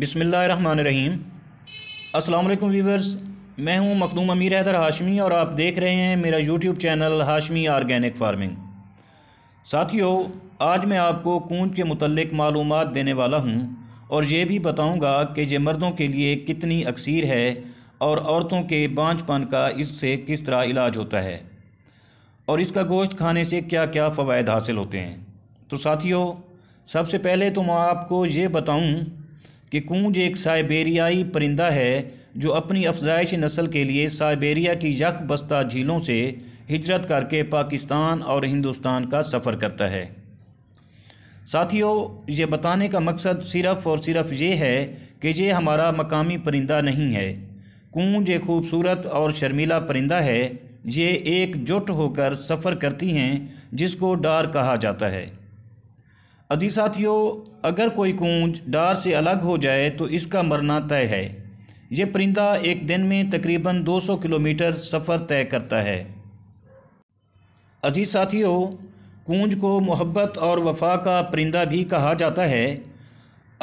बिसमीम असलकम वीवर्स मैं हूं मखदूम अमीर हैदर हाशमी और आप देख रहे हैं मेरा YouTube channel Hashmi organic farming साथियों आज मैं आपको कूंज के मतलब मालूम देने वाला हूं और ये भी बताऊंगा कि ये मर्दों के लिए कितनी अक्सर है और औरतों के बाँझपन का इससे किस तरह इलाज होता है और इसका गोश्त खाने से क्या क्या फ़वाद हासिल होते हैं तो साथियों सबसे पहले तो मैं आपको ये बताऊँ कि कूंज एक साइबेरियाई परिंदा है जो अपनी अफजाइश नस्ल के लिए साइबेरिया की यख बस्ता झीलों से हिजरत करके पाकिस्तान और हिंदुस्तान का सफ़र करता है साथियों ये बताने का मकसद सिर्फ़ और सिर्फ ये है कि ये हमारा मकामी परिंदा नहीं है कूंज एक खूबसूरत और शर्मीला परिंदा है ये एकजुट होकर सफ़र करती हैं जिसको डार कहा जाता है अजी साथियों अगर कोई कूंज डार से अलग हो जाए तो इसका मरना तय है ये परिंदा एक दिन में तकरीबन 200 किलोमीटर सफ़र तय करता है अजीज़ साथियों कूंज को मोहब्बत और वफा का परिंदा भी कहा जाता है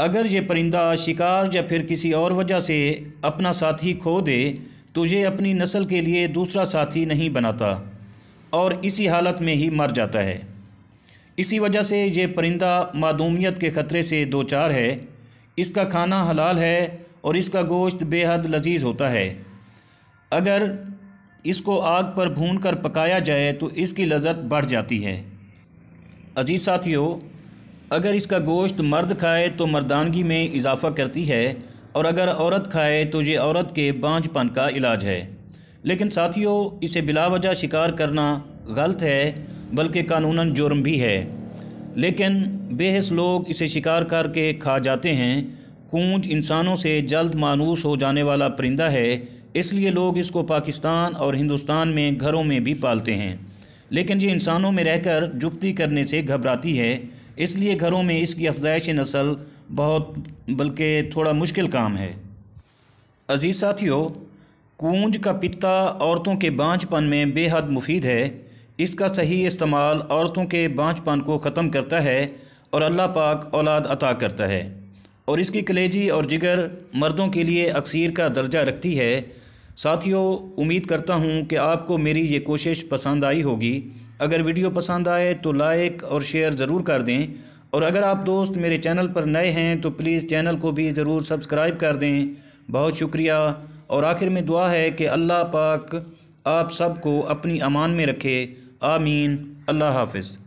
अगर ये परिंदा शिकार या फिर किसी और वजह से अपना साथी खो दे तो ये अपनी नस्ल के लिए दूसरा साथी नहीं बनाता और इसी हालत में ही मर जाता है इसी वजह से ये परिंदा मदूमियत के ख़तरे से दो चार है इसका खाना हलाल है और इसका गोश्त बेहद लजीज होता है अगर इसको आग पर भून कर पकाया जाए तो इसकी लजत बढ़ जाती है अजीज साथियों अगर इसका गोश्त मर्द खाए तो मर्दानगी में इजाफ़ा करती है और अगर औरत खाए तो ये औरत के बांझपन का इलाज है लेकिन साथियों इसे बिलावजा शिकार करना गलत है बल्कि कानून जुर्म भी है लेकिन बेहस लोग इसे शिकार करके खा जाते हैं कूंज इंसानों से जल्द मानूस हो जाने वाला परिंदा है इसलिए लोग इसको पाकिस्तान और हिंदुस्तान में घरों में भी पालते हैं लेकिन ये इंसानों में रहकर जुप्ती करने से घबराती है इसलिए घरों में इसकी अफजाइश नस्ल बहुत बल्कि थोड़ा मुश्किल काम है अजीज़ साथियों कूंज का पिता औरतों के बाँझपन में बेहद मुफीद है इसका सही इस्तेमाल औरतों के बाँझपन को ख़त्म करता है और अल्लाह पाक औलाद अता करता है और इसकी कलेजी और जिगर मर्दों के लिए अक्सर का दर्जा रखती है साथियों उम्मीद करता हूँ कि आपको मेरी ये कोशिश पसंद आई होगी अगर वीडियो पसंद आए तो लाइक और शेयर ज़रूर कर दें और अगर आप दोस्त मेरे चैनल पर नए हैं तो प्लीज़ चैनल को भी ज़रूर सब्सक्राइब कर दें बहुत शुक्रिया और आखिर में दुआ है कि अल्लाह पाक आप सबको अपनी अमान में रखे आमीन अल्लाह हाफिज़